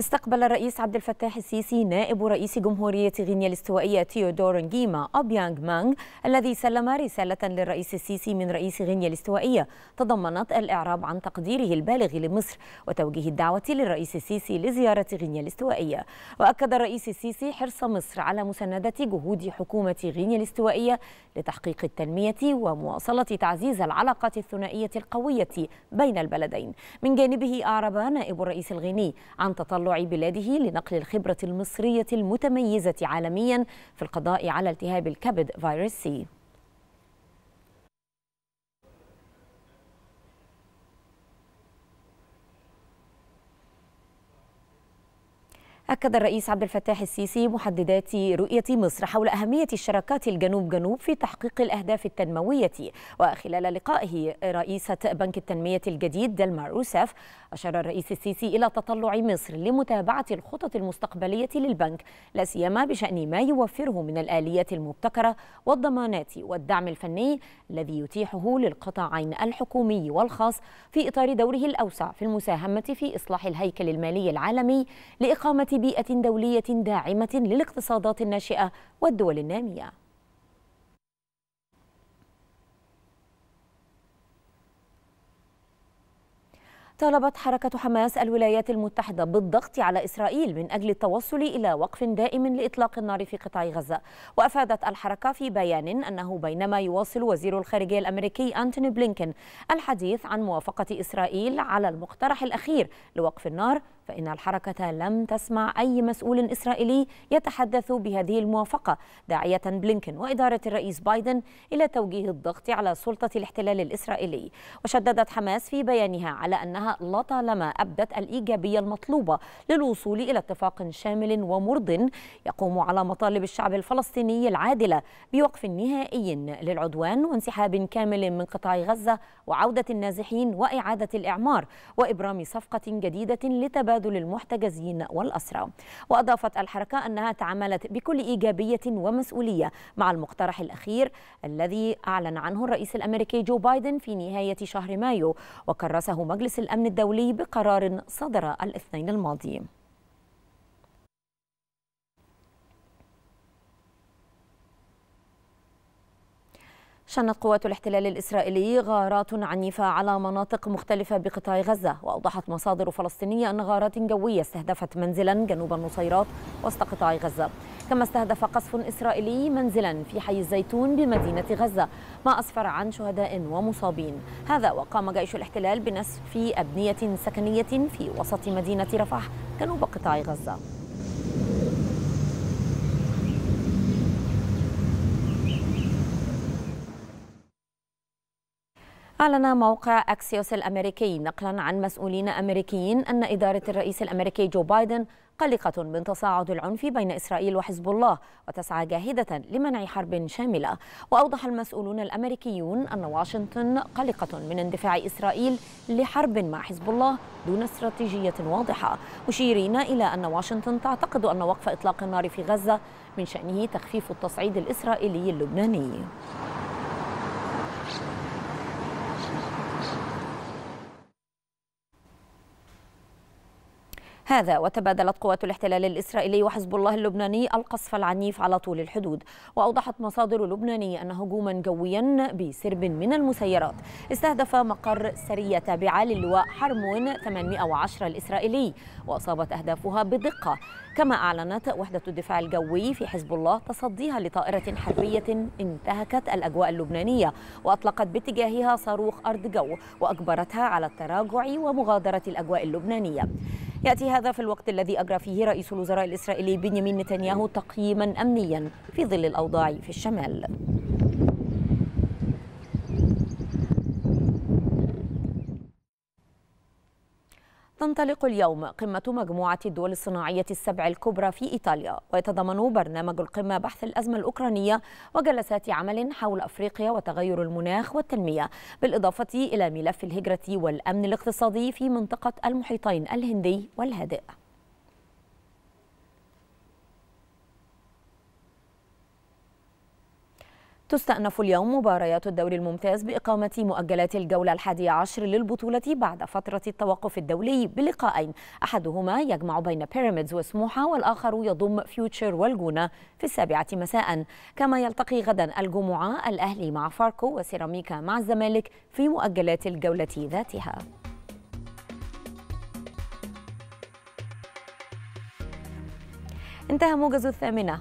استقبل الرئيس عبد الفتاح السيسي نائب رئيس جمهورية غينيا الاستوائية تيودور نجيما أوبيانغ مانغ الذي سلم رسالة للرئيس السيسي من رئيس غينيا الاستوائية تضمنت الإعراب عن تقديره البالغ لمصر وتوجيه الدعوة للرئيس السيسي لزيارة غينيا الاستوائية وأكد الرئيس السيسي حرص مصر على مساندة جهود حكومة غينيا الاستوائية لتحقيق التنمية ومواصلة تعزيز العلاقات الثنائية القوية بين البلدين من جانبه أعرب نائب الرئيس الغيني عن تطلع تطلع بلاده لنقل الخبرة المصرية المتميزة عالميا في القضاء على التهاب الكبد فيروس سي أكد الرئيس عبد الفتاح السيسي محددات رؤية مصر حول أهمية الشراكات الجنوب جنوب في تحقيق الأهداف التنموية وخلال لقائه رئيسة بنك التنمية الجديد دلما روسف أشار الرئيس السيسي إلى تطلع مصر لمتابعة الخطط المستقبلية للبنك لا سيما بشأن ما يوفره من الآليات المبتكرة والضمانات والدعم الفني الذي يتيحه للقطاعين الحكومي والخاص في إطار دوره الأوسع في المساهمة في إصلاح الهيكل المالي العالمي لإقامة بيئة دولية داعمة للاقتصادات الناشئة والدول النامية طالبت حركة حماس الولايات المتحدة بالضغط على إسرائيل من أجل التوصل إلى وقف دائم لإطلاق النار في قطاع غزة وأفادت الحركة في بيان أنه بينما يواصل وزير الخارجية الأمريكي أنتوني بلينكن الحديث عن موافقة إسرائيل على المقترح الأخير لوقف النار فإن الحركة لم تسمع أي مسؤول إسرائيلي يتحدث بهذه الموافقة داعية بلينكن وإدارة الرئيس بايدن إلى توجيه الضغط على سلطة الاحتلال الإسرائيلي وشددت حماس في بيانها على أنها لطالما أبدت الإيجابية المطلوبة للوصول إلى اتفاق شامل ومرض يقوم على مطالب الشعب الفلسطيني العادلة بوقف نهائي للعدوان وانسحاب كامل من قطاع غزة وعودة النازحين وإعادة الإعمار وإبرام صفقة جديدة لتبادل تبادل المحتجزين والأسرى وأضافت الحركة أنها تعاملت بكل إيجابية ومسؤولية مع المقترح الأخير الذي أعلن عنه الرئيس الأمريكي جو بايدن في نهاية شهر مايو وكرسه مجلس الأمن الدولي بقرار صدر الاثنين الماضي شنت قوات الاحتلال الإسرائيلي غارات عنيفة على مناطق مختلفة بقطاع غزة وأوضحت مصادر فلسطينية أن غارات جوية استهدفت منزلا جنوب النصيرات وسط قطاع غزة كما استهدف قصف إسرائيلي منزلا في حي الزيتون بمدينة غزة ما أسفر عن شهداء ومصابين هذا وقام جيش الاحتلال بنسف أبنية سكنية في وسط مدينة رفح جنوب قطاع غزة أعلن موقع أكسيوس الأمريكي نقلا عن مسؤولين أمريكيين أن إدارة الرئيس الأمريكي جو بايدن قلقة من تصاعد العنف بين إسرائيل وحزب الله وتسعى جاهدة لمنع حرب شاملة وأوضح المسؤولون الأمريكيون أن واشنطن قلقة من اندفاع إسرائيل لحرب مع حزب الله دون استراتيجية واضحة مشيرين إلى أن واشنطن تعتقد أن وقف إطلاق النار في غزة من شأنه تخفيف التصعيد الإسرائيلي اللبناني هذا وتبادلت قوات الاحتلال الإسرائيلي وحزب الله اللبناني القصف العنيف على طول الحدود وأوضحت مصادر لبنانية أن هجوما جويا بسرب من المسيرات استهدف مقر سرية تابعة للواء حرمون 810 الإسرائيلي وأصابت أهدافها بدقة كما أعلنت وحدة الدفاع الجوي في حزب الله تصديها لطائرة حربية انتهكت الأجواء اللبنانية وأطلقت باتجاهها صاروخ أرض جو وأجبرتها على التراجع ومغادرة الأجواء اللبنانية يأتي هذا في الوقت الذي أجرى فيه رئيس الوزراء الإسرائيلي بنيامين نتنياهو تقييما أمنيا في ظل الأوضاع في الشمال تنطلق اليوم قمة مجموعة الدول الصناعية السبع الكبرى في إيطاليا ويتضمن برنامج القمة بحث الأزمة الأوكرانية وجلسات عمل حول أفريقيا وتغير المناخ والتنمية بالإضافة إلى ملف الهجرة والأمن الاقتصادي في منطقة المحيطين الهندي والهادئ تستأنف اليوم مباريات الدوري الممتاز بإقامة مؤجلات الجولة الحادية عشر للبطولة بعد فترة التوقف الدولي بلقاءين أحدهما يجمع بين بيراميدز وسموحة والآخر يضم فيوتشر والجونة في السابعة مساء كما يلتقي غدا الجمعة الأهلي مع فاركو وسيراميكا مع الزمالك في مؤجلات الجولة ذاتها انتهى موجز الثامنة